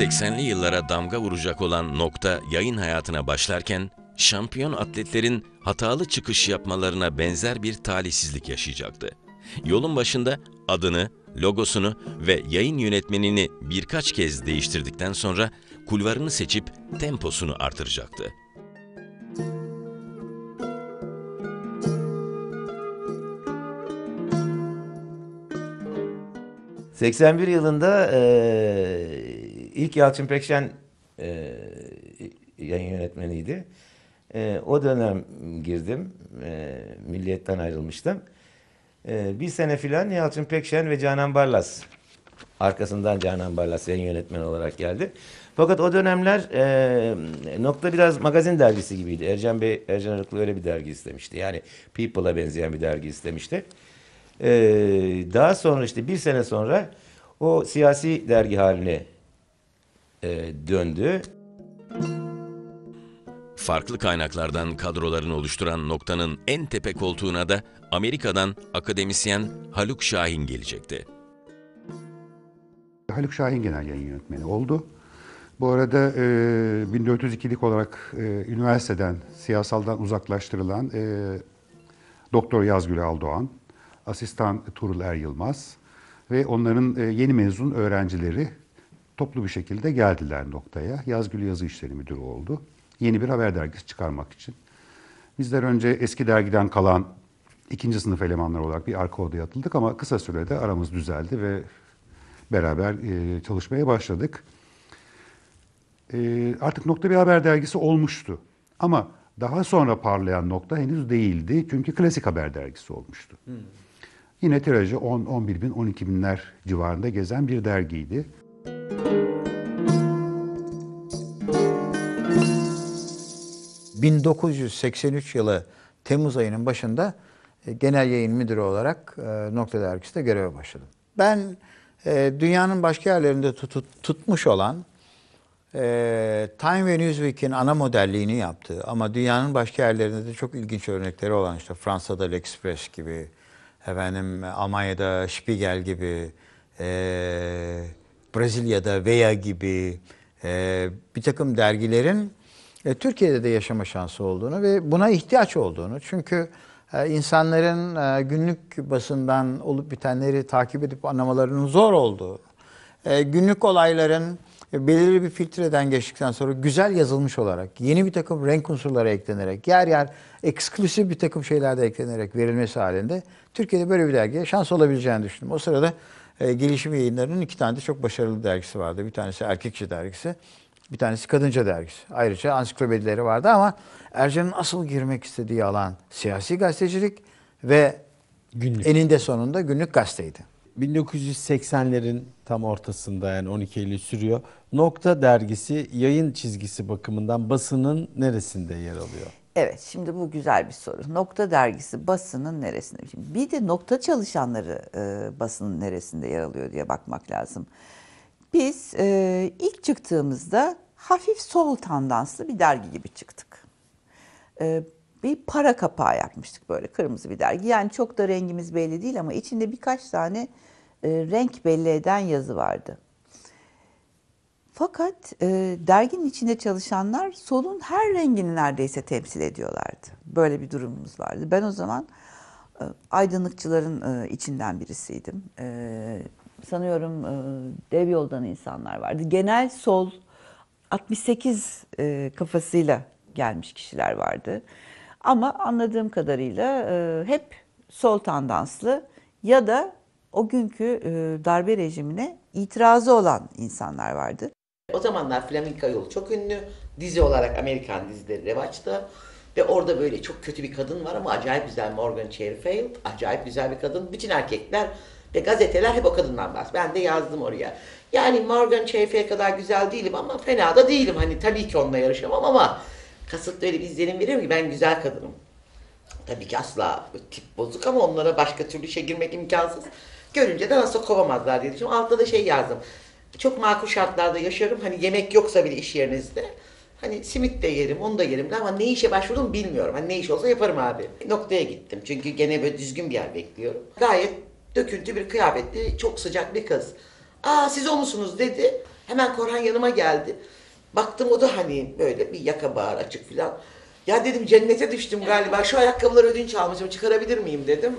80'li yıllara damga vuracak olan nokta yayın hayatına başlarken, şampiyon atletlerin hatalı çıkış yapmalarına benzer bir talihsizlik yaşayacaktı. Yolun başında adını, logosunu ve yayın yönetmenini birkaç kez değiştirdikten sonra kulvarını seçip temposunu artıracaktı. ...81 yılında e, ilk Yalçın Pekşen e, yayın yönetmeniydi. E, o dönem girdim. E, milliyetten ayrılmıştım. E, bir sene filan Yalçın Pekşen ve Canan Barlas. Arkasından Canan Barlas yayın yönetmeni olarak geldi. Fakat o dönemler e, nokta biraz magazin dergisi gibiydi. Ercan Bey, Ercan Arıklı öyle bir dergi istemişti. Yani People'a benzeyen bir dergi istemişti. E, daha sonra işte bir sene sonra o siyasi dergi haline e, döndü. Farklı kaynaklardan kadrolarını oluşturan noktanın en tepe koltuğuna da Amerika'dan akademisyen Haluk Şahin gelecekti. Haluk Şahin genel yayın yönetmeni oldu. Bu arada e, 1402'lik olarak e, üniversiteden, siyasaldan uzaklaştırılan e, Doktor Yazgül Aldoğan, asistan Turul Er Yılmaz ve onların e, yeni mezun öğrencileri toplu bir şekilde geldiler noktaya. Yazgül Yazı İşleri Müdürü oldu. Yeni bir haber dergisi çıkarmak için. Bizler önce eski dergiden kalan ikinci sınıf elemanlar olarak bir arka odaya atıldık ama kısa sürede aramız düzeldi ve beraber e, çalışmaya başladık. E, artık Nokta bir haber dergisi olmuştu. Ama daha sonra parlayan nokta henüz değildi. Çünkü klasik haber dergisi olmuştu. Hmm. Yine tirajı 10, 11 bin, 12 binler civarında gezen bir dergiydi. 1983 yılı Temmuz ayının başında e, genel yayın müdürü olarak e, Nokta Dergisi'de göreve başladım. Ben e, dünyanın başka yerlerinde tut, tutmuş olan Time ve Newsweek'in ana modelliğini yaptı ama dünyanın başka yerlerinde de çok ilginç örnekleri olan işte Fransa'da L'Express gibi, efendim Almanya'da Spiegel gibi, eee Brezilya'da veya gibi e, bir takım dergilerin e, Türkiye'de de yaşama şansı olduğunu ve buna ihtiyaç olduğunu. Çünkü e, insanların e, günlük basından olup bitenleri takip edip anlamalarının zor olduğu, e, günlük olayların e, belirli bir filtreden geçtikten sonra güzel yazılmış olarak, yeni bir takım renk unsurları eklenerek, yer yer eksklusif bir takım şeyler de eklenerek verilmesi halinde Türkiye'de böyle bir dergiye şans olabileceğini düşündüm. O sırada e, gelişim yayınlarının iki tane de çok başarılı dergisi vardı. Bir tanesi Erkekçe dergisi, bir tanesi Kadınca dergisi. Ayrıca ansiklopedileri vardı ama Ercan'ın asıl girmek istediği alan siyasi gazetecilik ve günlük. eninde sonunda günlük gazeteydi. 1980'lerin tam ortasında yani 12 Eylül sürüyor. Nokta dergisi yayın çizgisi bakımından basının neresinde yer alıyor? Evet şimdi bu güzel bir soru. Nokta dergisi basının neresinde? Şimdi bir de nokta çalışanları e, basının neresinde yer alıyor diye bakmak lazım. Biz e, ilk çıktığımızda hafif sol tandanslı bir dergi gibi çıktık. E, bir para kapağı yapmıştık böyle kırmızı bir dergi. Yani çok da rengimiz belli değil ama içinde birkaç tane e, renk belli eden yazı vardı. Fakat e, derginin içinde çalışanlar solun her rengini neredeyse temsil ediyorlardı. Böyle bir durumumuz vardı. Ben o zaman e, aydınlıkçıların e, içinden birisiydim. E, sanıyorum e, dev yoldan insanlar vardı. Genel sol 68 e, kafasıyla gelmiş kişiler vardı. Ama anladığım kadarıyla e, hep sol tandanslı ya da o günkü e, darbe rejimine itirazı olan insanlar vardı. O zamanlar Flamingo Yolu çok ünlü. Dizi olarak Amerikan dizileri revaçta. Ve orada böyle çok kötü bir kadın var ama acayip güzel Morgan Cherryfield. Acayip güzel bir kadın. Bütün erkekler ve gazeteler hep o kadından bahsediyor. Ben de yazdım oraya. Yani Morgan Cherryfield'e kadar güzel değilim ama fena da değilim. Hani tabii ki onunla yarışamam ama kasıtlı öyle bir izlenim veriyorum ki ben güzel kadınım. Tabii ki asla tip bozuk ama onlara başka türlü işe girmek imkansız. Görünce de nasıl kovamazlar diye düşünüyorum. Altta da şey yazdım çok makul şartlarda yaşıyorum. Hani yemek yoksa bile iş yerinizde. Hani simit de yerim, onu da yerim de ama ne işe başvurdum bilmiyorum. Hani ne iş olsa yaparım abi. Noktaya gittim çünkü gene böyle düzgün bir yer bekliyorum. Gayet döküntü bir kıyafetli, çok sıcak bir kız. Aa siz o musunuz dedi. Hemen Korhan yanıma geldi. Baktım o da hani böyle bir yaka bağır açık falan. Ya dedim cennete düştüm galiba. Şu ayakkabıları ödünç almışım. Çıkarabilir miyim dedim.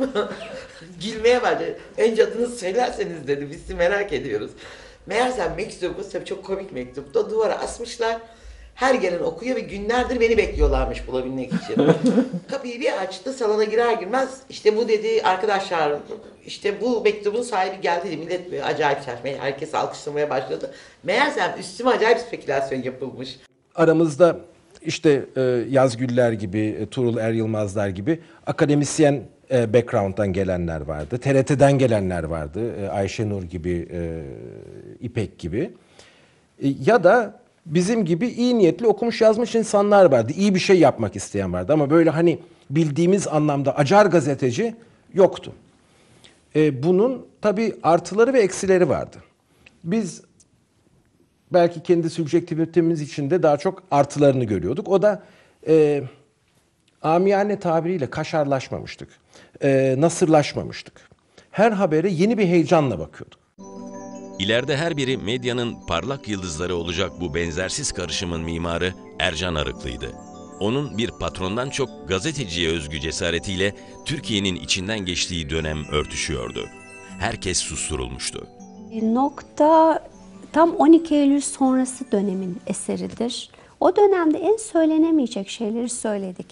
Gilmeye başladı. Önce adınızı söylerseniz dedi. Biz merak ediyoruz. Meğersem mektubu, tabii çok komik da duvara asmışlar. Her gelen okuyor ve günlerdir beni bekliyorlarmış bulabilmek için. Kapıyı bir açtı salona girer girmez işte bu dedi arkadaşlar işte bu mektubun sahibi geldi dedi. Millet böyle acayip şaşmaya herkes alkışlamaya başladı. Meğersem üstüme acayip spekülasyon yapılmış. Aramızda işte e, Yazgüller gibi, e, Tuğrul Er Yılmazlar gibi akademisyen e, background'dan gelenler vardı. TRT'den gelenler vardı. E, Ayşe Nur gibi, e, İpek gibi. E, ya da bizim gibi iyi niyetli okumuş yazmış insanlar vardı. İyi bir şey yapmak isteyen vardı ama böyle hani bildiğimiz anlamda acar gazeteci yoktu. bunun tabii artıları ve eksileri vardı. Biz belki kendi subjektivitemiz içinde daha çok artılarını görüyorduk. O da e, amiyane tabiriyle kaşarlaşmamıştık e, nasırlaşmamıştık. Her habere yeni bir heyecanla bakıyorduk. İleride her biri medyanın parlak yıldızları olacak bu benzersiz karışımın mimarı Ercan Arıklı'ydı. Onun bir patrondan çok gazeteciye özgü cesaretiyle Türkiye'nin içinden geçtiği dönem örtüşüyordu. Herkes susturulmuştu. E, nokta tam 12 Eylül sonrası dönemin eseridir. O dönemde en söylenemeyecek şeyleri söyledik.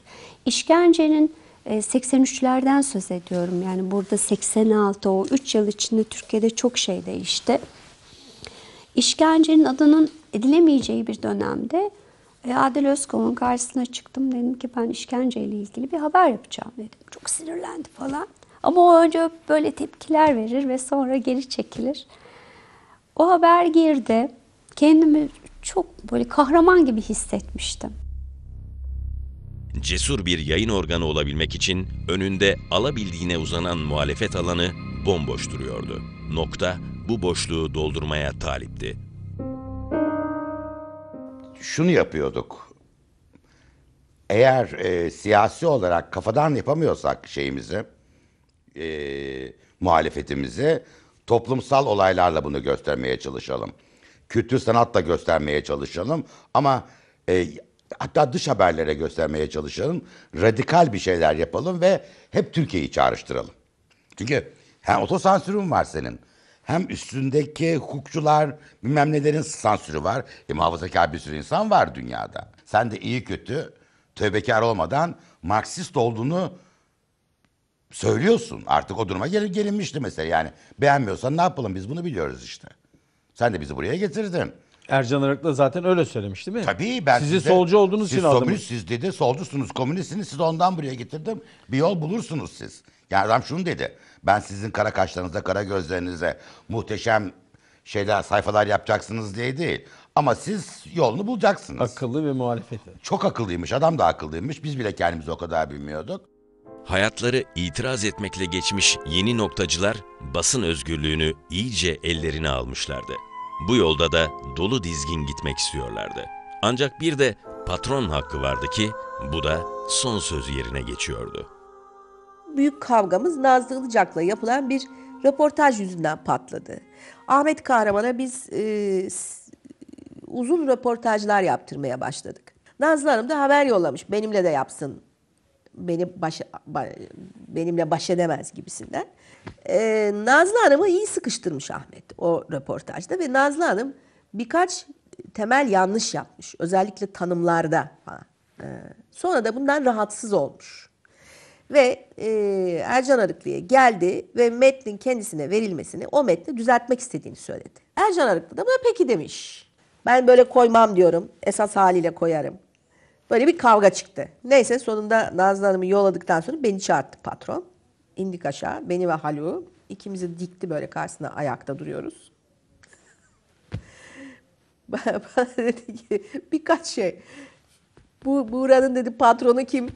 İşkencenin 83'lerden e, söz ediyorum. Yani burada 86 o 3 yıl içinde Türkiye'de çok şey değişti. İşkencenin adının edilemeyeceği bir dönemde e, Adil Özkol'un karşısına çıktım. Dedim ki ben işkenceyle ilgili bir haber yapacağım dedim. Çok sinirlendi falan. Ama o önce böyle tepkiler verir ve sonra geri çekilir. O haber girdi. Kendimi çok böyle kahraman gibi hissetmiştim. Cesur bir yayın organı olabilmek için önünde alabildiğine uzanan muhalefet alanı bomboş duruyordu. Nokta bu boşluğu doldurmaya talipti. Şunu yapıyorduk. Eğer e, siyasi olarak kafadan yapamıyorsak şeyimizi, e, muhalefetimizi toplumsal olaylarla bunu göstermeye çalışalım. Kültür sanatla göstermeye çalışalım ama e, hatta dış haberlere göstermeye çalışalım. Radikal bir şeyler yapalım ve hep Türkiye'yi çağrıştıralım. Çünkü hem otosansürün var senin. Hem üstündeki hukukçular bilmem nelerin sansürü var. E, muhafazakar bir sürü insan var dünyada. Sen de iyi kötü tövbekar olmadan Marksist olduğunu söylüyorsun. Artık o duruma gel gelinmişti mesela. Yani beğenmiyorsan ne yapalım biz bunu biliyoruz işte. Sen de bizi buraya getirdin. Ercan Arık da zaten öyle söylemiş değil mi? Tabii ben Sizi size, solcu olduğunuz siz için aldım. Somünist, siz dedi solcusunuz, komünistsiniz. Siz ondan buraya getirdim. Bir yol bulursunuz siz. Yani adam şunu dedi. Ben sizin kara kaşlarınıza, kara gözlerinize muhteşem şeyler, sayfalar yapacaksınız diye değil. Ama siz yolunu bulacaksınız. Akıllı ve muhalefeti. Çok akıllıymış. Adam da akıllıymış. Biz bile kendimizi o kadar bilmiyorduk. Hayatları itiraz etmekle geçmiş yeni noktacılar basın özgürlüğünü iyice ellerine almışlardı. Bu yolda da dolu dizgin gitmek istiyorlardı. Ancak bir de patron hakkı vardı ki bu da son söz yerine geçiyordu. Büyük kavgamız Nazlı Ilıcak'la yapılan bir röportaj yüzünden patladı. Ahmet Kahraman'a biz e, uzun röportajlar yaptırmaya başladık. Nazlı Hanım da haber yollamış benimle de yapsın beni baş, benimle baş edemez gibisinden. Ee, Nazlı Hanım'ı iyi sıkıştırmış Ahmet o röportajda ve Nazlı Hanım birkaç temel yanlış yapmış. Özellikle tanımlarda falan. Ee, sonra da bundan rahatsız olmuş. Ve e, Ercan Arıklı'ya geldi ve metnin kendisine verilmesini, o metni düzeltmek istediğini söyledi. Ercan Arıklı da buna peki demiş. Ben böyle koymam diyorum, esas haliyle koyarım. Böyle bir kavga çıktı. Neyse sonunda Nazlı Hanım'ı yolladıktan sonra beni çağırdı patron indik aşağı. Beni ve Halu ikimizi dikti böyle karşısına ayakta duruyoruz. bana, dedi ki birkaç şey. Bu buranın dedi patronu kim?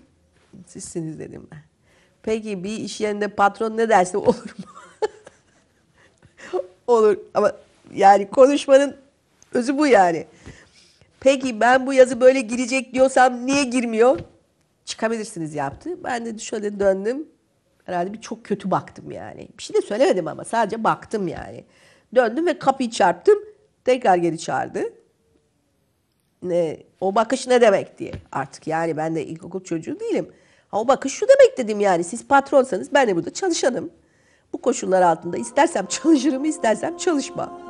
Sizsiniz dedim ben. Peki bir iş yerinde patron ne derse olur mu? olur ama yani konuşmanın özü bu yani. Peki ben bu yazı böyle girecek diyorsam niye girmiyor? Çıkabilirsiniz yaptı. Ben de şöyle döndüm. Herhalde bir çok kötü baktım yani. Bir şey de söylemedim ama sadece baktım yani. Döndüm ve kapıyı çarptım. Tekrar geri çağırdı. Ne, o bakış ne demek diye artık yani ben de ilkokul çocuğu değilim. Ha, o bakış şu demek dedim yani siz patronsanız ben de burada çalışanım. Bu koşullar altında istersem çalışırım istersem çalışma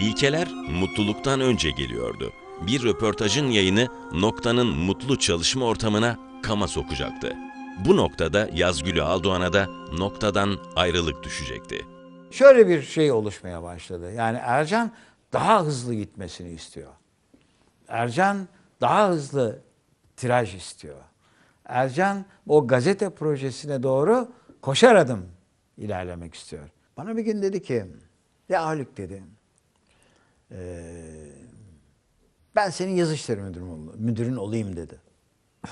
İlkeler mutluluktan önce geliyordu. Bir röportajın yayını noktanın mutlu çalışma ortamına kama sokacaktı. Bu noktada Yazgül'ü Aldoğan'a da noktadan ayrılık düşecekti. Şöyle bir şey oluşmaya başladı. Yani Ercan daha hızlı gitmesini istiyor. Ercan daha hızlı tiraj istiyor. Ercan o gazete projesine doğru koşar adım ilerlemek istiyor. Bana bir gün dedi ki, ya Haluk dedi, ee, ben senin yazı işleri müdürün olayım dedi.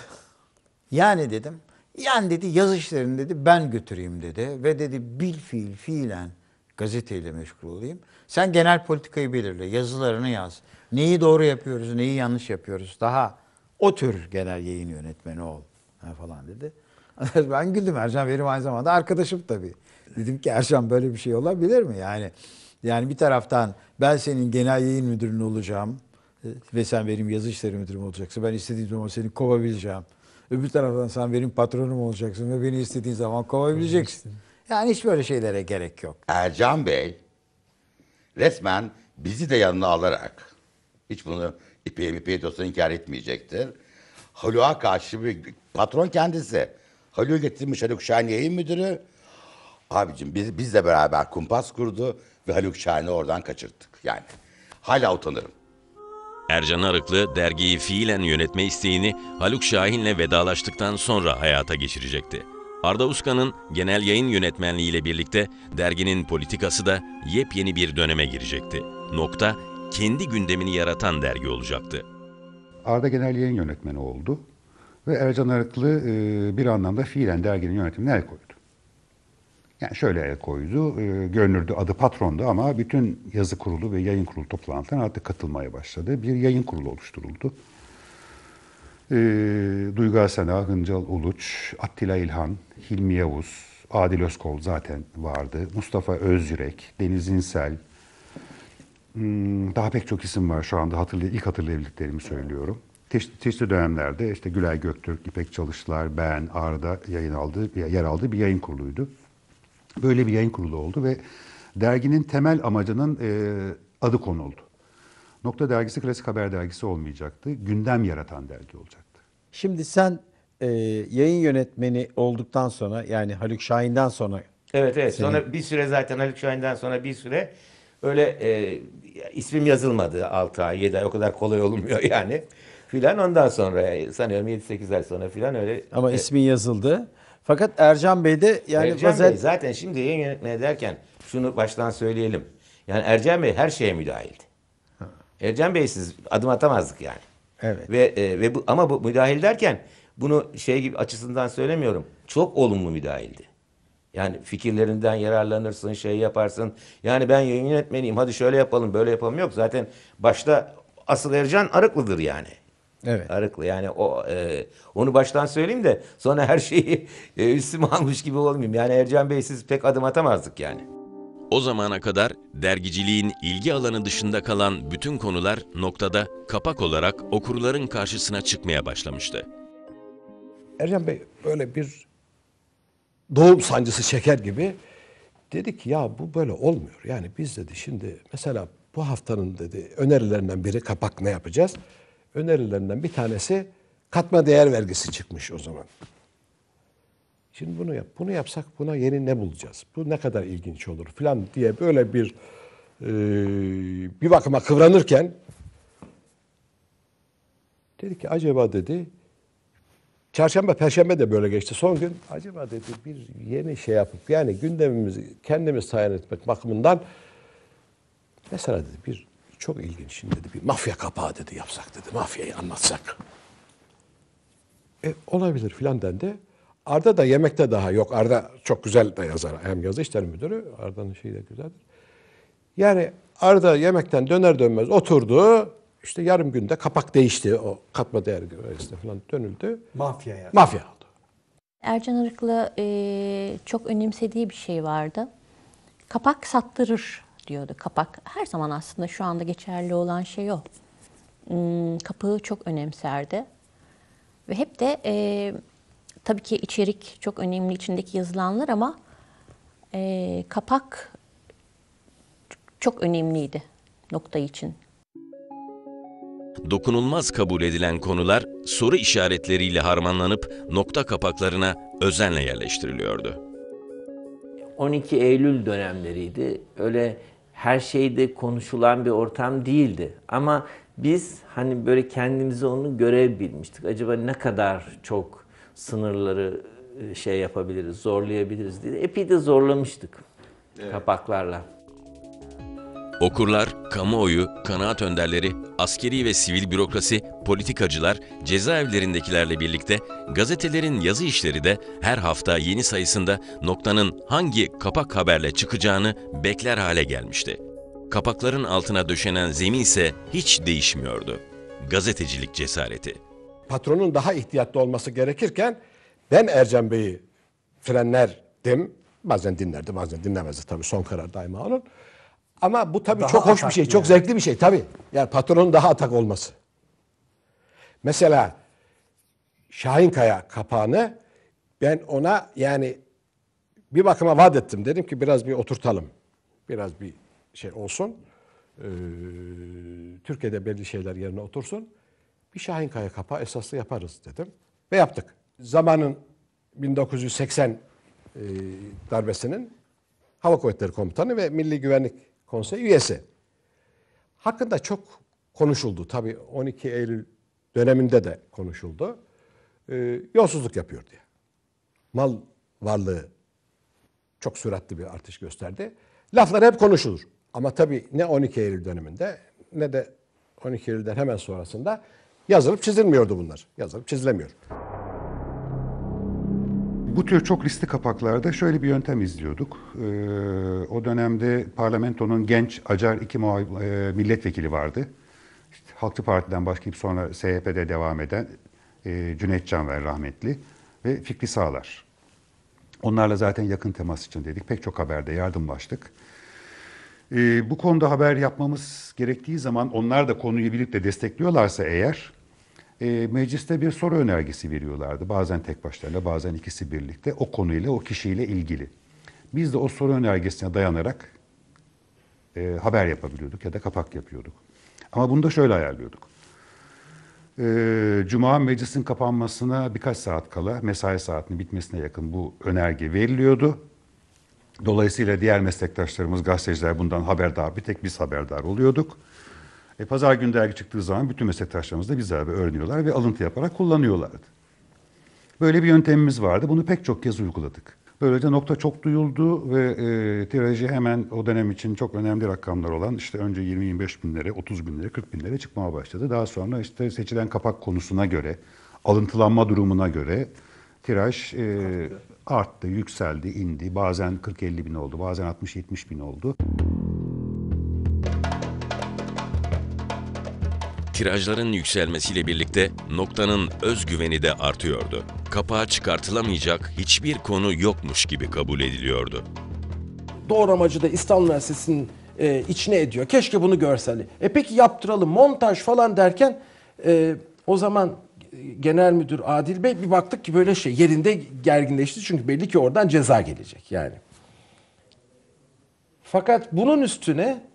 yani dedim, yani dedi yaz işlerini dedi ben götüreyim dedi ve dedi bil fiil fiilen gazeteyle meşgul olayım. Sen genel politikayı belirle, yazılarını yaz. Neyi doğru yapıyoruz, neyi yanlış yapıyoruz. Daha o tür genel yayın yönetmeni ol falan dedi. ben güldüm Ercan benim aynı zamanda arkadaşım tabii. Dedim ki Ercan böyle bir şey olabilir mi? Yani yani bir taraftan ben senin genel yayın müdürün olacağım e, ve sen benim yazı işleri müdürüm olacaksın. Ben istediğim zaman seni kovabileceğim. Öbür taraftan sen benim patronum olacaksın ve beni istediğin zaman kovabileceksin. Yani hiç böyle şeylere gerek yok. Ercan Bey resmen bizi de yanına alarak hiç bunu ipeğe ipeğe dostuna inkar etmeyecektir. Haluk'a karşı bir patron kendisi. Haluk'u getirmiş Haluk Şahin yayın müdürü. Abicim biz, bizle beraber kumpas kurdu ve Haluk Şahin'i oradan kaçırttık yani. Hala utanırım. Ercan Arıklı dergiyi fiilen yönetme isteğini Haluk Şahin'le vedalaştıktan sonra hayata geçirecekti. Arda Uskan'ın genel yayın yönetmenliğiyle birlikte derginin politikası da yepyeni bir döneme girecekti. Nokta kendi gündemini yaratan dergi olacaktı. Arda genel yayın yönetmeni oldu ve Ercan Arıklı e, bir anlamda fiilen derginin yönetimine el koydu. Yani şöyle el koydu, e, görünürdü adı patrondu ama bütün yazı kurulu ve yayın kurulu toplantılarına artık katılmaya başladı. Bir yayın kurulu oluşturuldu. E, Duygu Asena, Hıncal Uluç, Attila İlhan, Hilmi Yavuz, Adil Özkol zaten vardı. Mustafa Özyürek, Deniz İnsel, hmm, daha pek çok isim var şu anda hatırlay ilk hatırlayabildiklerimi söylüyorum. Çeşitli, çeşitli dönemlerde işte Gülay Göktürk, İpek Çalışlar, ben, Arda yayın aldı, yer aldı bir yayın kuruluydu. Böyle bir yayın kurulu oldu ve derginin temel amacının e, adı konuldu. Nokta dergisi klasik haber dergisi olmayacaktı. Gündem yaratan dergi olacaktı. Şimdi sen e, yayın yönetmeni olduktan sonra yani Haluk Şahin'den sonra Evet evet. Senin... Sonra bir süre zaten Haluk Şahin'den sonra bir süre öyle e, ismim yazılmadı 6 ay 7 ay o kadar kolay olmuyor yani. Filan ondan sonra sanıyorum 7-8 ay sonra filan öyle. Ama e, ismin yazıldı. Fakat Ercan Bey de yani Ercan bazen... Bey zaten şimdi yayın yönetmeni derken şunu baştan söyleyelim. Yani Ercan Bey her şeye müdahildi. Ha. Ercan siz adım atamazdık yani. Evet. Ve e, ve bu ama bu müdahil derken bunu şey gibi açısından söylemiyorum. Çok olumlu müdahildi. Yani fikirlerinden yararlanırsın, şey yaparsın. Yani ben yayın yönetmeniyim. Hadi şöyle yapalım, böyle yapalım yok. Zaten başta asıl Ercan Arıklı'dır yani. Evet. Arıklı yani o e, onu baştan söyleyeyim de sonra her şeyi e, üstüme almış gibi olmayayım. Yani Ercan Bey siz pek adım atamazdık yani. O zamana kadar dergiciliğin ilgi alanı dışında kalan bütün konular noktada kapak olarak okurların karşısına çıkmaya başlamıştı. Ercan Bey böyle bir doğum sancısı çeker gibi dedi ki ya bu böyle olmuyor. Yani biz dedi şimdi mesela bu haftanın dedi önerilerinden biri kapak ne yapacağız? önerilerinden bir tanesi katma değer vergisi çıkmış o zaman. Şimdi bunu yap, bunu yapsak buna yeni ne bulacağız? Bu ne kadar ilginç olur filan diye böyle bir e, bir bakıma kıvranırken dedi ki acaba dedi Çarşamba, perşembe de böyle geçti. Son gün acaba dedi bir yeni şey yapıp yani gündemimizi kendimiz tayin etmek bakımından mesela dedi bir çok ilginç. Şimdi dedi bir mafya kapağı dedi yapsak dedi. Mafyayı anlatsak. E, olabilir filan dendi. Arda da yemekte daha yok. Arda çok güzel de yazar. Hem yazı işler müdürü. Arda'nın şeyi de güzeldir. Yani Arda yemekten döner dönmez oturdu. İşte yarım günde kapak değişti. O katma değer görevlisine falan dönüldü. mafya Mafyaya. Mafya oldu. Ercan Arık'la e, çok önemsediği bir şey vardı. Kapak sattırır diyordu kapak. Her zaman aslında şu anda geçerli olan şey o. Hmm, kapağı çok önemserdi. Ve hep de e, tabii ki içerik çok önemli içindeki yazılanlar ama e, kapak çok önemliydi nokta için. Dokunulmaz kabul edilen konular soru işaretleriyle harmanlanıp nokta kapaklarına özenle yerleştiriliyordu. 12 Eylül dönemleriydi. Öyle her şeyde konuşulan bir ortam değildi. Ama biz hani böyle kendimize onu görebilmiştik. Acaba ne kadar çok sınırları e, şey yapabiliriz, zorlayabiliriz diye. Epey de zorlamıştık evet. kapaklarla. Okurlar, kamuoyu, kanaat önderleri, askeri ve sivil bürokrasi, politikacılar, cezaevlerindekilerle birlikte gazetelerin yazı işleri de her hafta yeni sayısında noktanın hangi kapak haberle çıkacağını bekler hale gelmişti. Kapakların altına döşenen zemin ise hiç değişmiyordu. Gazetecilik cesareti. Patronun daha ihtiyatlı olması gerekirken ben Ercan Bey'i frenlerdim. Bazen dinlerdi, bazen dinlemezdi tabii son karar daima onun. Ama bu tabii daha çok hoş bir şey, yani. çok zevkli bir şey tabii. Yani patronun daha atak olması. Mesela Şahin Kaya kapağını ben ona yani bir bakıma vaat ettim. Dedim ki biraz bir oturtalım. Biraz bir şey olsun. Ee, Türkiye'de belli şeyler yerine otursun. Bir Şahin Kaya kapağı esaslı yaparız dedim. Ve yaptık. Zamanın 1980 e, darbesinin Hava Kuvvetleri Komutanı ve Milli Güvenlik konsey üyesi. Hakkında çok konuşuldu. Tabii 12 Eylül döneminde de konuşuldu. E, yolsuzluk yapıyor diye. Mal varlığı çok süratli bir artış gösterdi. Laflar hep konuşulur. Ama tabii ne 12 Eylül döneminde ne de 12 Eylül'den hemen sonrasında yazılıp çizilmiyordu bunlar. Yazılıp çizilemiyor. Bu tür çok riskli kapaklarda şöyle bir yöntem izliyorduk. Ee, o dönemde parlamentonun genç Acar iki e, milletvekili vardı. İşte Halkçı Parti'den başlayıp sonra SHP'de devam eden e, Cüneyt Canver rahmetli ve Fikri Sağlar. Onlarla zaten yakın temas için dedik. Pek çok haberde yardımlaştık. E, bu konuda haber yapmamız gerektiği zaman onlar da konuyu birlikte destekliyorlarsa eğer e, mecliste bir soru önergesi veriyorlardı. Bazen tek başlarına, bazen ikisi birlikte o konuyla, o kişiyle ilgili. Biz de o soru önergesine dayanarak e, haber yapabiliyorduk ya da kapak yapıyorduk. Ama bunu da şöyle ayarlıyorduk. E, Cuma meclisin kapanmasına birkaç saat kala, mesai saatinin bitmesine yakın bu önerge veriliyordu. Dolayısıyla diğer meslektaşlarımız, gazeteciler bundan haberdar, bir tek biz haberdar oluyorduk. E, Pazar günü dergi çıktığı zaman bütün meslektaşlarımız da bizler ve öğreniyorlar ve alıntı yaparak kullanıyorlardı. Böyle bir yöntemimiz vardı. Bunu pek çok kez uyguladık. Böylece nokta çok duyuldu ve e, tirajı hemen o dönem için çok önemli rakamlar olan işte önce 20-25 binlere, 30 binlere, 40 binlere çıkmaya başladı. Daha sonra işte seçilen kapak konusuna göre, alıntılanma durumuna göre tiraj e, arttı. arttı, yükseldi, indi. Bazen 40-50 bin oldu, bazen 60-70 bin oldu. tirajların yükselmesiyle birlikte noktanın özgüveni de artıyordu. Kapağa çıkartılamayacak hiçbir konu yokmuş gibi kabul ediliyordu. Doğru amacı da İstanbul Üniversitesi'nin e, içine ediyor. Keşke bunu görseldi. E peki yaptıralım montaj falan derken e, o zaman genel müdür Adil Bey bir baktık ki böyle şey yerinde gerginleşti. Çünkü belli ki oradan ceza gelecek yani. Fakat bunun üstüne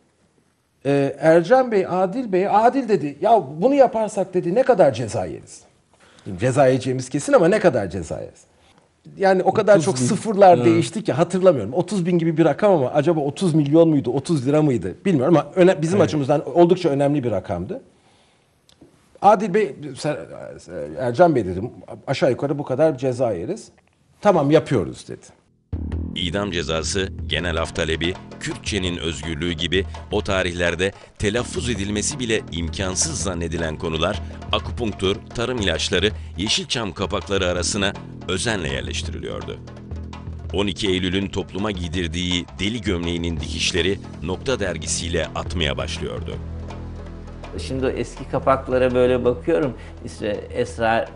e, Ercan Bey, Adil Bey, Adil dedi ya bunu yaparsak dedi ne kadar ceza yeriz? Ceza yiyeceğimiz kesin ama ne kadar ceza yeriz? Yani o kadar çok bin. sıfırlar ha. değişti ki hatırlamıyorum. 30 bin gibi bir rakam ama acaba 30 milyon muydu, 30 lira mıydı bilmiyorum ama bizim evet. açımızdan oldukça önemli bir rakamdı. Adil Bey, Ercan Bey dedim aşağı yukarı bu kadar ceza yeriz. Tamam yapıyoruz dedi idam cezası, genel af talebi, Kürtçenin özgürlüğü gibi o tarihlerde telaffuz edilmesi bile imkansız zannedilen konular, akupunktur, tarım ilaçları, yeşilçam kapakları arasına özenle yerleştiriliyordu. 12 Eylül'ün topluma giydirdiği deli gömleğinin dikişleri Nokta dergisiyle atmaya başlıyordu. Şimdi eski kapaklara böyle bakıyorum. İşte esrar,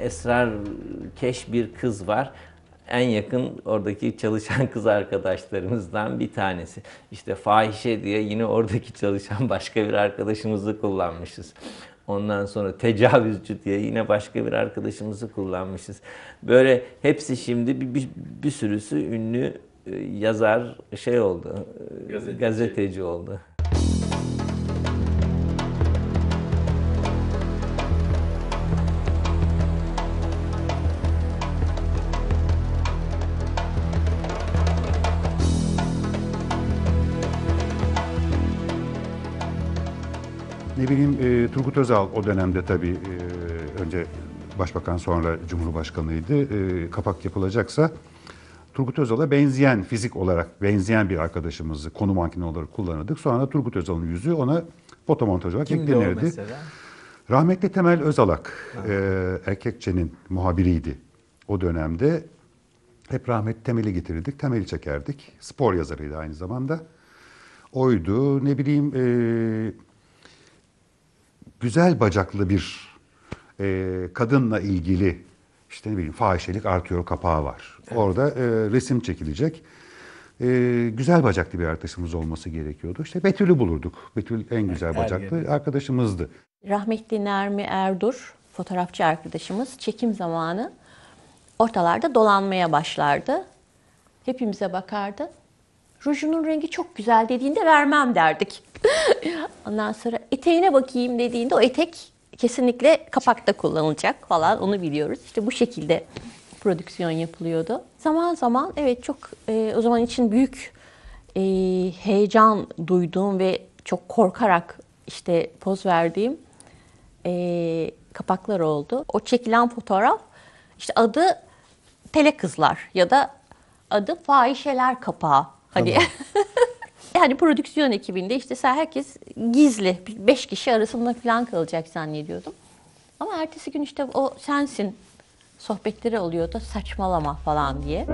esrar keş bir kız var en yakın oradaki çalışan kız arkadaşlarımızdan bir tanesi. İşte fahişe diye yine oradaki çalışan başka bir arkadaşımızı kullanmışız. Ondan sonra tecavüzcü diye yine başka bir arkadaşımızı kullanmışız. Böyle hepsi şimdi bir, bir, bir sürüsü ünlü e, yazar şey oldu, e, gazeteci, gazeteci oldu. bileyim e, Turgut Özal o dönemde tabii e, önce başbakan sonra cumhurbaşkanıydı. E, kapak yapılacaksa Turgut Özal'a benzeyen fizik olarak benzeyen bir arkadaşımızı konu mankini kullanırdık. Sonra Turgut Özal'ın yüzü ona fotomontaj olarak Kimdi eklenirdi. Rahmetli Temel Özalak, e, Erkekçe'nin muhabiriydi o dönemde. Hep rahmet Temel'i getirirdik, Temel'i çekerdik. Spor yazarıydı aynı zamanda. Oydu, ne bileyim... E, güzel bacaklı bir e, kadınla ilgili işte ne bileyim fahişelik artıyor kapağı var. Evet. Orada e, resim çekilecek. E, güzel bacaklı bir arkadaşımız olması gerekiyordu. İşte Betül'ü bulurduk. Betül en güzel bacaklı Ergen. arkadaşımızdı. Rahmetli Nermi Erdur fotoğrafçı arkadaşımız çekim zamanı ortalarda dolanmaya başlardı. Hepimize bakardı. Rujunun rengi çok güzel dediğinde vermem derdik. Ondan sonra eteğine bakayım dediğinde o etek kesinlikle kapakta kullanılacak falan onu biliyoruz. İşte bu şekilde prodüksiyon yapılıyordu. Zaman zaman evet çok e, o zaman için büyük e, heyecan duyduğum ve çok korkarak işte poz verdiğim e, kapaklar oldu. O çekilen fotoğraf işte adı Tele Kızlar ya da adı Fahişeler Kapağı. Hani Yani e, prodüksiyon ekibinde işte herkes gizli. Beş kişi arasında falan kalacak zannediyordum. Ama ertesi gün işte o sensin sohbetleri oluyor da saçmalama falan diye.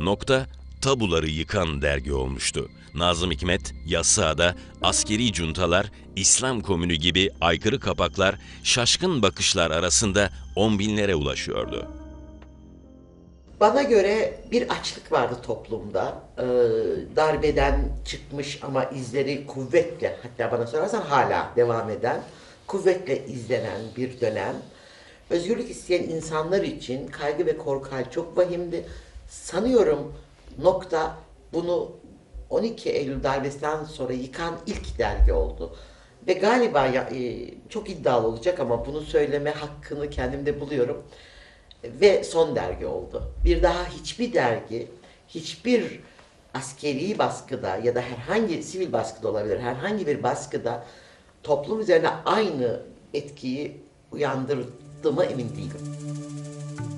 Nokta tabuları yıkan dergi olmuştu. Nazım Hikmet, Yassıada, askeri cuntalar, İslam komünü gibi aykırı kapaklar, şaşkın bakışlar arasında on binlere ulaşıyordu. Bana göre bir açlık vardı toplumda. Ee, darbeden çıkmış ama izleri kuvvetle, hatta bana sorarsan hala devam eden, kuvvetle izlenen bir dönem. Özgürlük isteyen insanlar için kaygı ve korku hal çok vahimdi. Sanıyorum nokta bunu 12 Eylül darbesinden sonra yıkan ilk dergi oldu. Ve galiba ya, e, çok iddialı olacak ama bunu söyleme hakkını kendimde buluyorum ve son dergi oldu. Bir daha hiçbir dergi, hiçbir askeri baskıda ya da herhangi sivil baskıda olabilir, herhangi bir baskıda toplum üzerine aynı etkiyi uyandırdığıma emin değilim.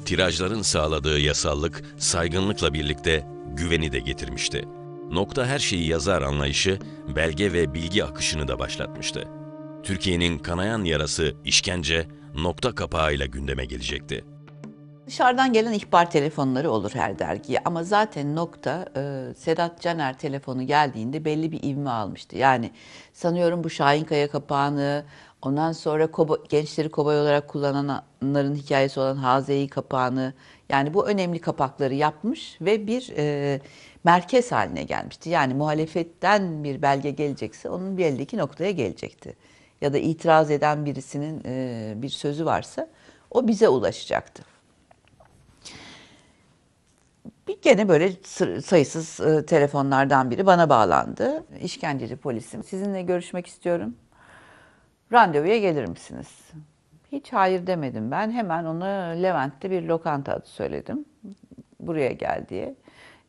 Tirajların sağladığı yasallık, saygınlıkla birlikte güveni de getirmişti. Nokta her şeyi yazar anlayışı, belge ve bilgi akışını da başlatmıştı. Türkiye'nin kanayan yarası işkence, nokta kapağıyla gündeme gelecekti. Dışarıdan gelen ihbar telefonları olur her dergiye ama zaten nokta e, Sedat Caner telefonu geldiğinde belli bir ivme almıştı. Yani sanıyorum bu Şahin Kaya kapağını, ondan sonra koba, gençleri kobay olarak kullananların hikayesi olan Hazeyi kapağını, yani bu önemli kapakları yapmış ve bir e, merkez haline gelmişti. Yani muhalefetten bir belge gelecekse onun belli ki noktaya gelecekti. Ya da itiraz eden birisinin e, bir sözü varsa o bize ulaşacaktı. Bir gene böyle sayısız e, telefonlardan biri bana bağlandı. İşkenceci polisim sizinle görüşmek istiyorum. Randevuya gelir misiniz? Hiç hayır demedim ben. Hemen ona Levent'te bir lokanta adı söyledim. Buraya gel diye.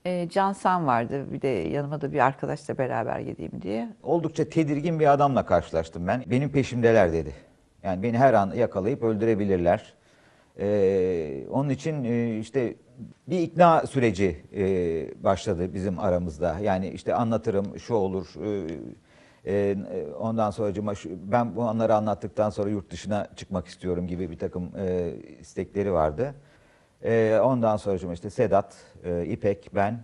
E, Cansan vardı bir de yanıma da bir arkadaşla beraber gideyim diye. Oldukça tedirgin bir adamla karşılaştım ben. Benim peşimdeler dedi. Yani beni her an yakalayıp öldürebilirler. Ee, onun için e, işte bir ikna süreci e, başladı bizim aramızda. Yani işte anlatırım şu olur. E, e, ondan sonra ben bu anları anlattıktan sonra yurt dışına çıkmak istiyorum gibi bir takım e, istekleri vardı. E, ondan sonra işte Sedat, e, İpek, ben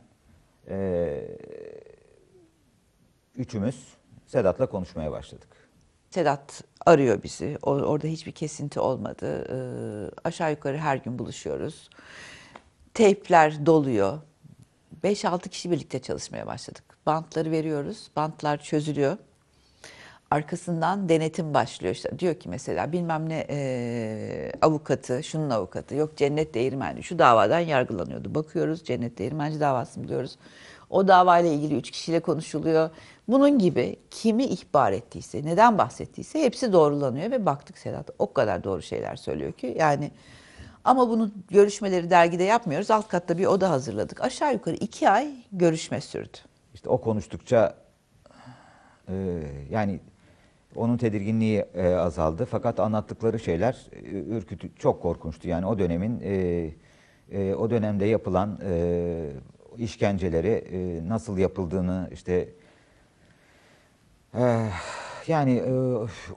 e, üçümüz Sedat'la konuşmaya başladık. Sedat arıyor bizi. O, orada hiçbir kesinti olmadı. E, aşağı yukarı her gün buluşuyoruz teypler doluyor. 5-6 kişi birlikte çalışmaya başladık. Bantları veriyoruz. Bantlar çözülüyor. Arkasından denetim başlıyor. İşte diyor ki mesela bilmem ne e, avukatı, şunun avukatı, yok Cennet Değirmenci şu davadan yargılanıyordu. Bakıyoruz Cennet Değirmenci davası biliyoruz. O davayla ilgili üç kişiyle konuşuluyor. Bunun gibi kimi ihbar ettiyse, neden bahsettiyse hepsi doğrulanıyor ve baktık Sedat o kadar doğru şeyler söylüyor ki yani ama bunu görüşmeleri dergide yapmıyoruz. Alt katta bir oda hazırladık. Aşağı yukarı iki ay görüşme sürdü. İşte o konuştukça e, yani onun tedirginliği e, azaldı. Fakat anlattıkları şeyler e, ürkütü, çok korkunçtu. Yani o dönemin e, e, o dönemde yapılan e, işkenceleri e, nasıl yapıldığını işte... E, yani e,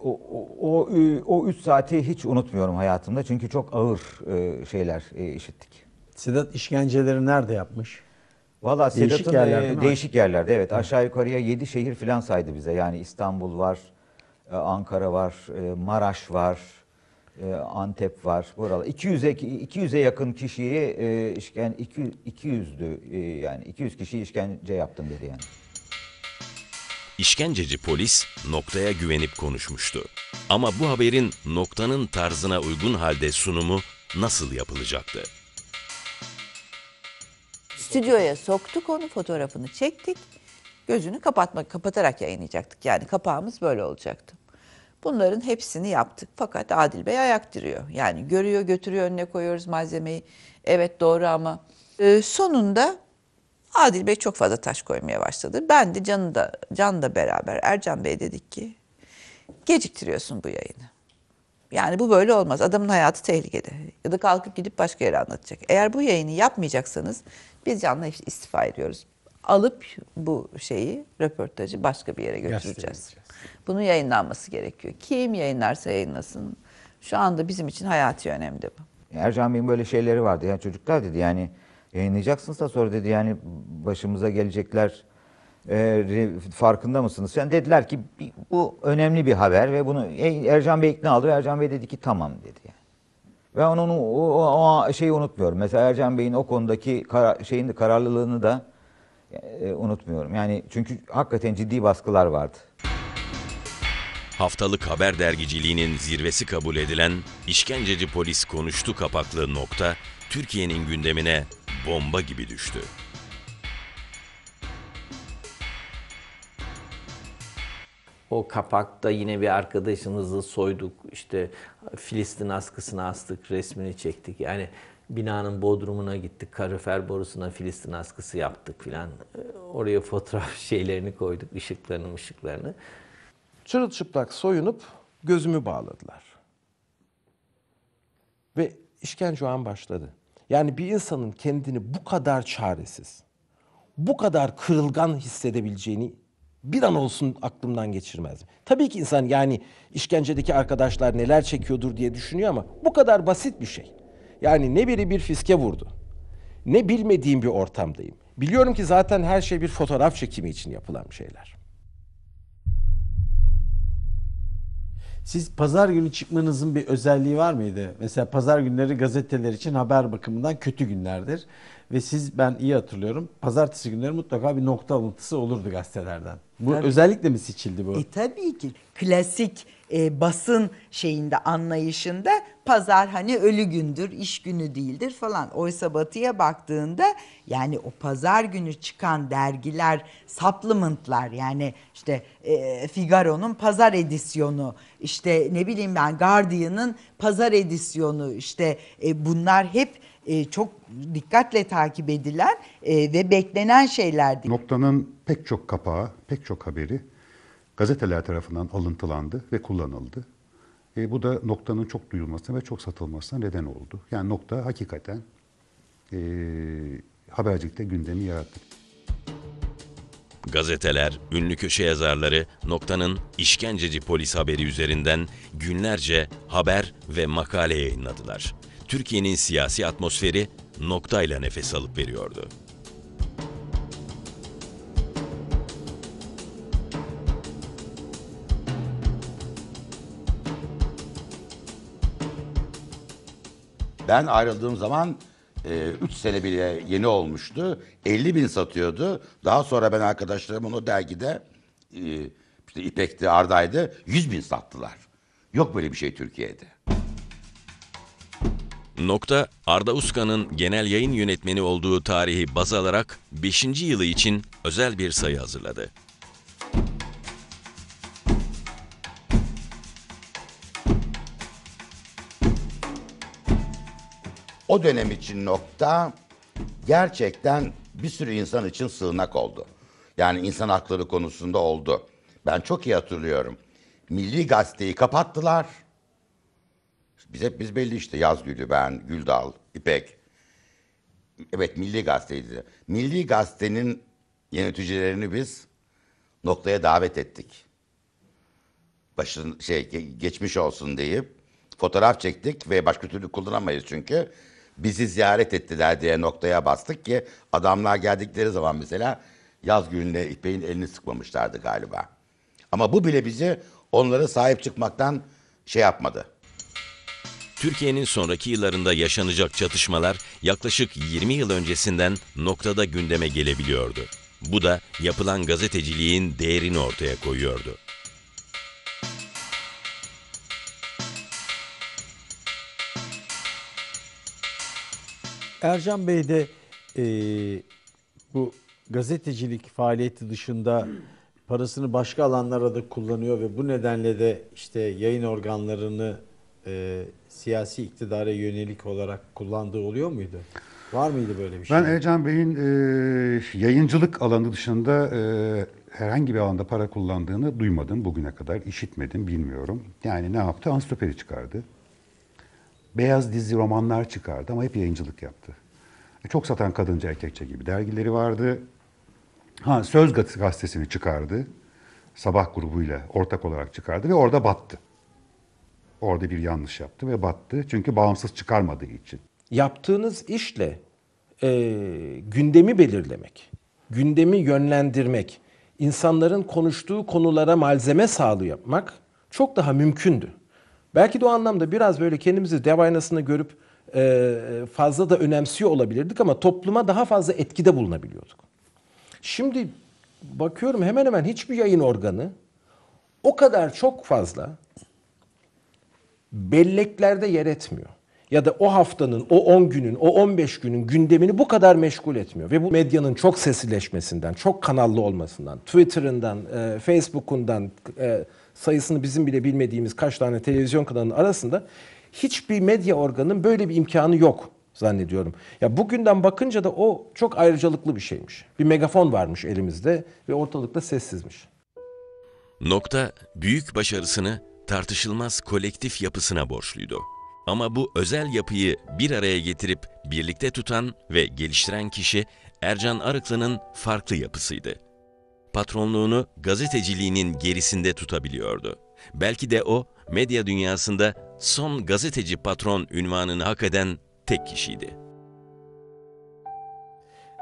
o, o, o üç saati hiç unutmuyorum hayatımda. Çünkü çok ağır e, şeyler e, işittik. Sedat işkenceleri nerede yapmış? Valla Sedat'ın değişik, yerler, değişik yerlerde evet. Aşağı yukarıya yedi şehir filan saydı bize. Yani İstanbul var, Ankara var, Maraş var, Antep var. Buralar 200'e 200'e yakın kişiyi işken 200'dü yani 200 kişiyi işkence yaptım dedi yani. İşkenceci polis noktaya güvenip konuşmuştu. Ama bu haberin noktanın tarzına uygun halde sunumu nasıl yapılacaktı? Stüdyoya soktuk onu, fotoğrafını çektik. Gözünü kapatmak, kapatarak yayınlayacaktık. Yani kapağımız böyle olacaktı. Bunların hepsini yaptık fakat Adil Bey ayak diriyor. Yani görüyor, götürüyor, önüne koyuyoruz malzemeyi. Evet doğru ama. Ee, sonunda Adil Bey çok fazla taş koymaya başladı. Ben de Can'ı da, Can da beraber Ercan Bey dedik ki geciktiriyorsun bu yayını. Yani bu böyle olmaz. Adamın hayatı tehlikede. Ya da kalkıp gidip başka yere anlatacak. Eğer bu yayını yapmayacaksanız biz Can'la işte istifa ediyoruz. Alıp bu şeyi, röportajı başka bir yere götüreceğiz. Bunun yayınlanması gerekiyor. Kim yayınlarsa yayınlasın. Şu anda bizim için hayati önemli bu. Ercan Bey'in böyle şeyleri vardı. Yani çocuklar dedi yani Yayınlayacaksınız da sonra dedi yani başımıza gelecekler e, farkında mısınız? Yani dediler ki bu önemli bir haber ve bunu e, Ercan Bey ikna aldı ve Ercan Bey dedi ki tamam dedi yani. Ve onu o, o şeyi unutmuyorum. Mesela Ercan Bey'in o konudaki kar, şeyin kararlılığını da e, unutmuyorum. Yani çünkü hakikaten ciddi baskılar vardı. Haftalık haber dergiciliğinin zirvesi kabul edilen işkenceci Polis Konuştu kapaklı nokta Türkiye'nin gündemine bomba gibi düştü. O kapakta yine bir arkadaşımızı soyduk, işte Filistin askısını astık, resmini çektik. Yani binanın bodrumuna gittik, karifer borusuna Filistin askısı yaptık filan. Oraya fotoğraf şeylerini koyduk, ışıklarını ışıklarını. Çırılçıplak soyunup gözümü bağladılar. Ve işkence o an başladı. Yani bir insanın kendini bu kadar çaresiz, bu kadar kırılgan hissedebileceğini bir an olsun aklımdan geçirmezdim. Tabii ki insan yani işkencedeki arkadaşlar neler çekiyordur diye düşünüyor ama bu kadar basit bir şey. Yani ne biri bir fiske vurdu. Ne bilmediğim bir ortamdayım. Biliyorum ki zaten her şey bir fotoğraf çekimi için yapılan şeyler. Siz pazar günü çıkmanızın bir özelliği var mıydı? Mesela pazar günleri gazeteler için haber bakımından kötü günlerdir. Ve siz ben iyi hatırlıyorum pazartesi günleri mutlaka bir nokta alıntısı olurdu gazetelerden. Bu tabii. özellikle mi seçildi bu? E, tabii ki. Klasik e, basın şeyinde anlayışında pazar hani ölü gündür, iş günü değildir falan. Oysa batıya baktığında yani o pazar günü çıkan dergiler, supplementlar yani işte e, Figaro'nun pazar edisyonu, işte ne bileyim ben Guardian'ın pazar edisyonu işte e, bunlar hep e, çok dikkatle takip edilen e, ve beklenen şeylerdi. Noktanın pek çok kapağı, pek çok haberi gazeteler tarafından alıntılandı ve kullanıldı. E, bu da noktanın çok duyulmasına ve çok satılmasına neden oldu. Yani nokta hakikaten e, habercilikte gündemi yarattı. Gazeteler, ünlü köşe yazarları noktanın işkenceci polis haberi üzerinden günlerce haber ve makale yayınladılar. Türkiye'nin siyasi atmosferi noktayla nefes alıp veriyordu. Ben ayrıldığım zaman 3 e, sene bile yeni olmuştu. 50 bin satıyordu. Daha sonra ben arkadaşlarımın onu dergide e, işte İpek'ti, Arda'ydı 100 bin sattılar. Yok böyle bir şey Türkiye'de. Nokta, Arda Uskan'ın genel yayın yönetmeni olduğu tarihi baz alarak 5. yılı için özel bir sayı hazırladı. o dönem için nokta gerçekten bir sürü insan için sığınak oldu. Yani insan hakları konusunda oldu. Ben çok iyi hatırlıyorum. Milli Gazete'yi kapattılar. Biz hep biz belli işte Yazgül'ü, ben, Güldal, İpek. Evet Milli Gazete'ydi. Milli Gazete'nin yöneticilerini biz noktaya davet ettik. Başın şey geçmiş olsun deyip fotoğraf çektik ve başka türlü kullanamayız çünkü bizi ziyaret ettiler diye noktaya bastık ki adamlar geldikleri zaman mesela yaz gününde İpek'in elini sıkmamışlardı galiba. Ama bu bile bizi onlara sahip çıkmaktan şey yapmadı. Türkiye'nin sonraki yıllarında yaşanacak çatışmalar yaklaşık 20 yıl öncesinden noktada gündeme gelebiliyordu. Bu da yapılan gazeteciliğin değerini ortaya koyuyordu. Ercan Bey de e, bu gazetecilik faaliyeti dışında parasını başka alanlara da kullanıyor ve bu nedenle de işte yayın organlarını e, siyasi iktidara yönelik olarak kullandığı oluyor muydu? Var mıydı böyle bir şey? Ben Ercan Bey'in e, yayıncılık alanı dışında e, herhangi bir alanda para kullandığını duymadım bugüne kadar. işitmedim, bilmiyorum. Yani ne yaptı? Ansiklopedi çıkardı beyaz dizi romanlar çıkardı ama hep yayıncılık yaptı. E, çok satan kadınca erkekçe gibi dergileri vardı. Ha Söz gazetesini çıkardı. Sabah grubuyla ortak olarak çıkardı ve orada battı. Orada bir yanlış yaptı ve battı. Çünkü bağımsız çıkarmadığı için. Yaptığınız işle e, gündemi belirlemek, gündemi yönlendirmek, insanların konuştuğu konulara malzeme sağlayıp yapmak çok daha mümkündü. Belki de o anlamda biraz böyle kendimizi dev aynasında görüp e, fazla da önemsiyor olabilirdik ama topluma daha fazla etkide bulunabiliyorduk. Şimdi bakıyorum hemen hemen hiçbir yayın organı o kadar çok fazla belleklerde yer etmiyor. Ya da o haftanın, o 10 günün, o 15 günün gündemini bu kadar meşgul etmiyor. Ve bu medyanın çok sesileşmesinden, çok kanallı olmasından, Twitter'ından, e, Facebook'undan, e, sayısını bizim bile bilmediğimiz kaç tane televizyon kanalının arasında hiçbir medya organının böyle bir imkanı yok zannediyorum. Ya bugünden bakınca da o çok ayrıcalıklı bir şeymiş. Bir megafon varmış elimizde ve ortalıkta sessizmiş. Nokta büyük başarısını tartışılmaz kolektif yapısına borçluydu. Ama bu özel yapıyı bir araya getirip birlikte tutan ve geliştiren kişi Ercan Arıklı'nın farklı yapısıydı patronluğunu gazeteciliğinin gerisinde tutabiliyordu. Belki de o medya dünyasında son gazeteci patron ünvanını hak eden tek kişiydi.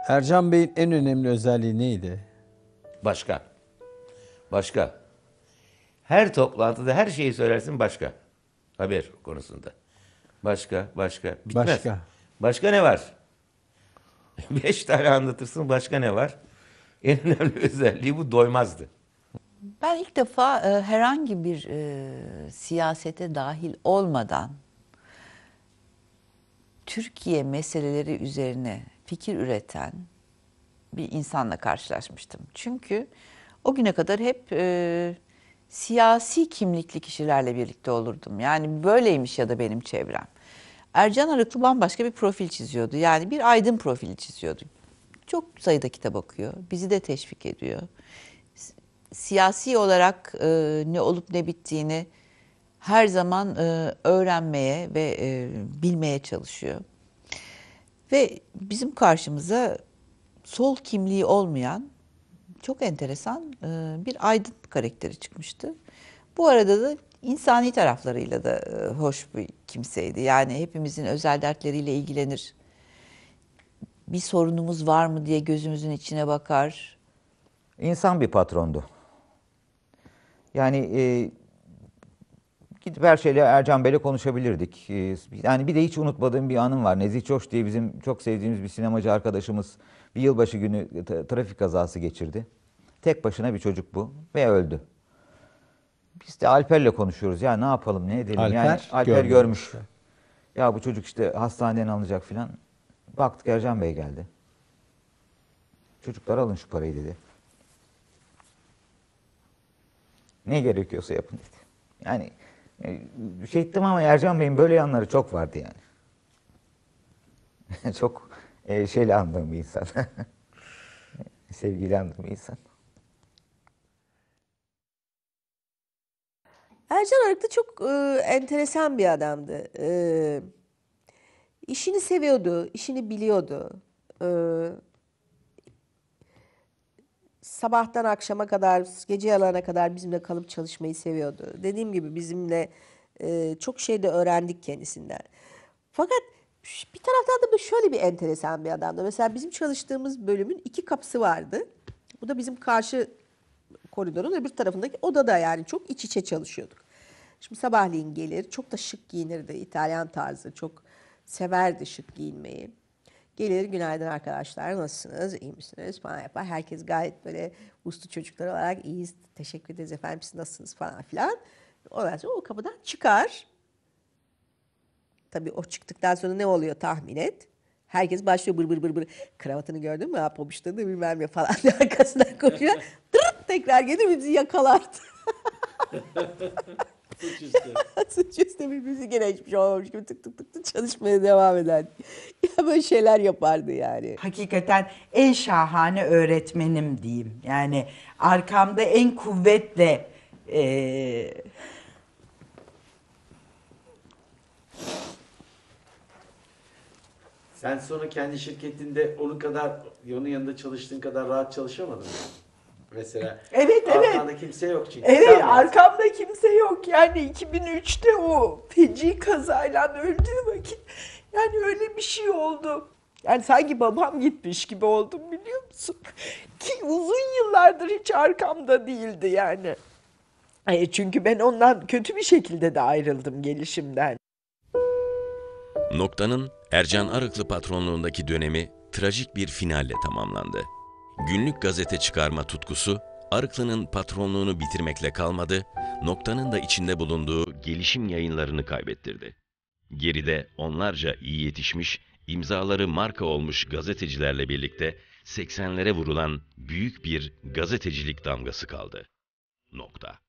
Ercan Bey'in en önemli özelliği neydi? Başka. Başka. Her toplantıda her şeyi söylersin başka. Haber konusunda. Başka, başka. Bitmez. Başka. Başka ne var? Beş tane anlatırsın başka ne var? En önemli özelliği bu doymazdı. Ben ilk defa e, herhangi bir e, siyasete dahil olmadan Türkiye meseleleri üzerine fikir üreten bir insanla karşılaşmıştım. Çünkü o güne kadar hep e, siyasi kimlikli kişilerle birlikte olurdum. Yani böyleymiş ya da benim çevrem. Ercan Arıklı bambaşka bir profil çiziyordu. Yani bir aydın profili çiziyordu çok sayıda kitap okuyor. Bizi de teşvik ediyor. Siyasi olarak e, ne olup ne bittiğini her zaman e, öğrenmeye ve e, bilmeye çalışıyor. Ve bizim karşımıza sol kimliği olmayan çok enteresan e, bir aydın karakteri çıkmıştı. Bu arada da insani taraflarıyla da e, hoş bir kimseydi. Yani hepimizin özel dertleriyle ilgilenir bir sorunumuz var mı diye gözümüzün içine bakar. İnsan bir patrondu. Yani e, gidip her şeyle Ercan Bey'le konuşabilirdik. E, yani bir de hiç unutmadığım bir anım var. Nezih Çoş diye bizim çok sevdiğimiz bir sinemacı arkadaşımız bir yılbaşı günü trafik kazası geçirdi. Tek başına bir çocuk bu ve öldü. Biz de Alper'le konuşuyoruz. Ya ne yapalım, ne edelim? Alper, yani Alper görmüş. görmüş. Ya bu çocuk işte hastaneden alınacak filan. Baktık Ercan Bey geldi. Çocuklar alın şu parayı dedi. Ne gerekiyorsa yapın dedi. Yani e, şey ettim ama Ercan Bey'in böyle yanları çok vardı yani. çok e, şeyle andığım bir insan. Sevgili andığım bir insan. Ercan da çok e, enteresan bir adamdı. E, İşini seviyordu, işini biliyordu. Ee, sabahtan akşama kadar, gece yalana kadar bizimle kalıp çalışmayı seviyordu. Dediğim gibi bizimle e, çok şey de öğrendik kendisinden. Fakat bir taraftan da şöyle bir enteresan bir adamdı. Mesela bizim çalıştığımız bölümün iki kapısı vardı. Bu da bizim karşı koridorun öbür tarafındaki odada yani çok iç içe çalışıyorduk. Şimdi sabahleyin gelir, çok da şık giyinirdi İtalyan tarzı, çok severdi şık giyinmeyi. Gelir günaydın arkadaşlar nasılsınız iyi misiniz falan yapar. Herkes gayet böyle uslu çocuklar olarak iyiyiz teşekkür ederiz efendim siz nasılsınız falan filan. Ondan sonra o kapıdan çıkar. Tabii o çıktıktan sonra ne oluyor tahmin et. Herkes başlıyor bır bır bır bır. Kravatını gördün mü? Ha pabuçladı bilmem ne falan arkasından koşuyor. Tırırt tekrar gelir bizi yakalar? Suçüstü. Suçüstü birbirimizi gene hiçbir şey olmamış gibi tık tık tık tık çalışmaya devam eden. Ya böyle şeyler yapardı yani. Hakikaten en şahane öğretmenim diyeyim. Yani arkamda en kuvvetle ee, Sen sonra kendi şirketinde onun kadar, onun yanında çalıştığın kadar rahat çalışamadın mı? Mesela evet, arkamda kimse yok çünkü. Evet Sen arkamda lazım. kimse yok. Yani 2003'te o feci kazayla öldüğü vakit yani öyle bir şey oldu. Yani sanki babam gitmiş gibi oldum biliyor musun? Ki uzun yıllardır hiç arkamda değildi yani. E çünkü ben ondan kötü bir şekilde de ayrıldım gelişimden. Noktanın Ercan Arıklı patronluğundaki dönemi trajik bir finalle tamamlandı. Günlük gazete çıkarma tutkusu, Arıklı'nın patronluğunu bitirmekle kalmadı, noktanın da içinde bulunduğu gelişim yayınlarını kaybettirdi. Geride onlarca iyi yetişmiş, imzaları marka olmuş gazetecilerle birlikte 80'lere vurulan büyük bir gazetecilik damgası kaldı. Nokta.